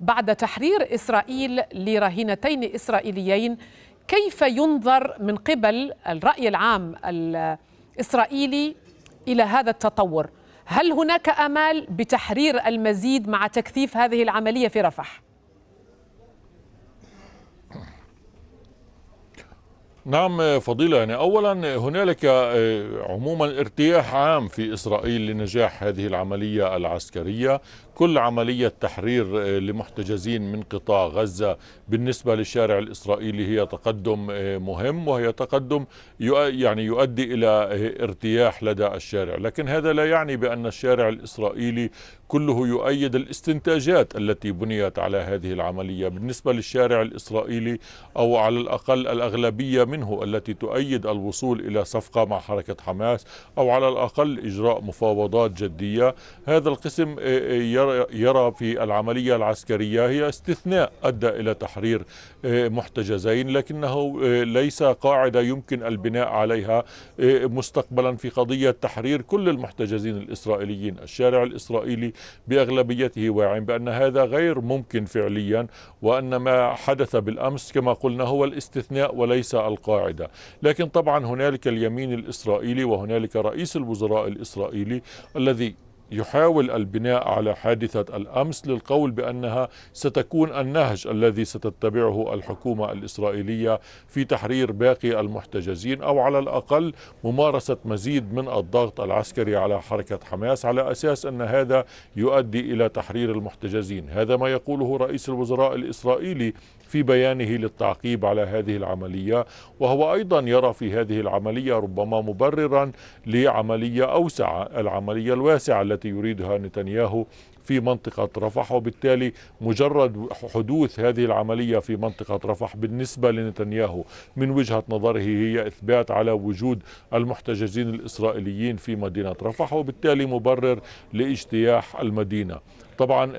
بعد تحرير إسرائيل لرهينتين إسرائيليين كيف ينظر من قبل الرأي العام الإسرائيلي إلى هذا التطور هل هناك امال بتحرير المزيد مع تكثيف هذه العمليه في رفح؟ نعم فضيلة يعني أولا هنالك آه، عموما ارتياح عام في إسرائيل لنجاح هذه العملية العسكرية كل عملية تحرير آه، لمحتجزين من قطاع غزة بالنسبة للشارع الإسرائيلي هي تقدم آه، مهم وهي تقدم يعني يؤدي إلى ارتياح لدى الشارع لكن هذا لا يعني بأن الشارع الإسرائيلي كله يؤيد الاستنتاجات التي بنيت على هذه العملية بالنسبة للشارع الإسرائيلي أو على الأقل الأغلبية من منه التي تؤيد الوصول إلى صفقة مع حركة حماس أو على الأقل إجراء مفاوضات جدية هذا القسم يرى في العملية العسكرية هي استثناء أدى إلى تحرير محتجزين لكنه ليس قاعدة يمكن البناء عليها مستقبلا في قضية تحرير كل المحتجزين الإسرائيليين الشارع الإسرائيلي بأغلبيته واعٍ بأن هذا غير ممكن فعليا وأن ما حدث بالأمس كما قلنا هو الاستثناء وليس القاعدة القاعدة لكن طبعا هنالك اليمين الإسرائيلي وهنالك رئيس الوزراء الإسرائيلي الذي يحاول البناء على حادثة الأمس للقول بأنها ستكون النهج الذي ستتبعه الحكومة الإسرائيلية في تحرير باقي المحتجزين أو على الأقل ممارسة مزيد من الضغط العسكري على حركة حماس على أساس أن هذا يؤدي إلى تحرير المحتجزين هذا ما يقوله رئيس الوزراء الإسرائيلي في بيانه للتعقيب على هذه العملية وهو أيضا يرى في هذه العملية ربما مبررا لعملية أوسع العملية الواسعة التي التي يريدها نتنياهو في منطقة رفح وبالتالي مجرد حدوث هذه العملية في منطقة رفح بالنسبة لنتنياهو من وجهة نظره هي إثبات على وجود المحتجزين الإسرائيليين في مدينة رفح وبالتالي مبرر لاجتياح المدينة طبعا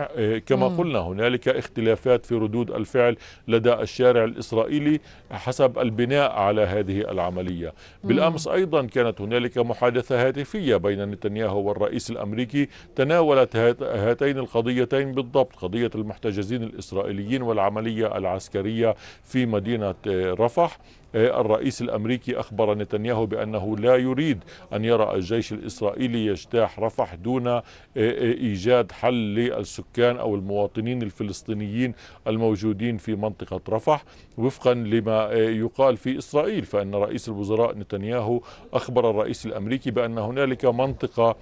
كما قلنا هنالك اختلافات في ردود الفعل لدى الشارع الاسرائيلي حسب البناء على هذه العمليه. بالامس ايضا كانت هنالك محادثه هاتفيه بين نتنياهو والرئيس الامريكي تناولت هذه هاتين القضيتين بالضبط قضية المحتجزين الإسرائيليين والعملية العسكرية في مدينة آه، رفح إيه، الرئيس الأمريكي أخبر نتنياهو بأنه لا يريد أن يرى الجيش الإسرائيلي يجتاح رفح دون إيه، إيه، إيجاد حل للسكان أو المواطنين الفلسطينيين الموجودين في منطقة رفح وفقا لما يقال في إسرائيل فإن رئيس الوزراء نتنياهو أخبر الرئيس الأمريكي بأن هنالك منطقة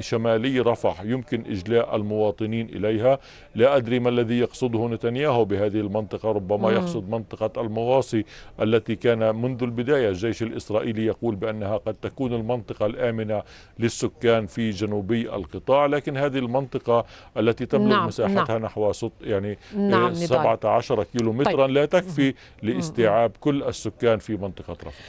شمالي رفح يمكن إجلاء المواطنين إليها لا أدري ما الذي يقصده نتنياهو بهذه المنطقة ربما يقصد منطقة المواصي التي كان منذ البداية الجيش الإسرائيلي يقول بأنها قد تكون المنطقة الآمنة للسكان في جنوبي القطاع لكن هذه المنطقة التي تبلغ نعم مساحتها نعم نحو صد يعني نعم 17 آه، كيلو طيب. لا تكفي لاستيعاب كل السكان في منطقة رفح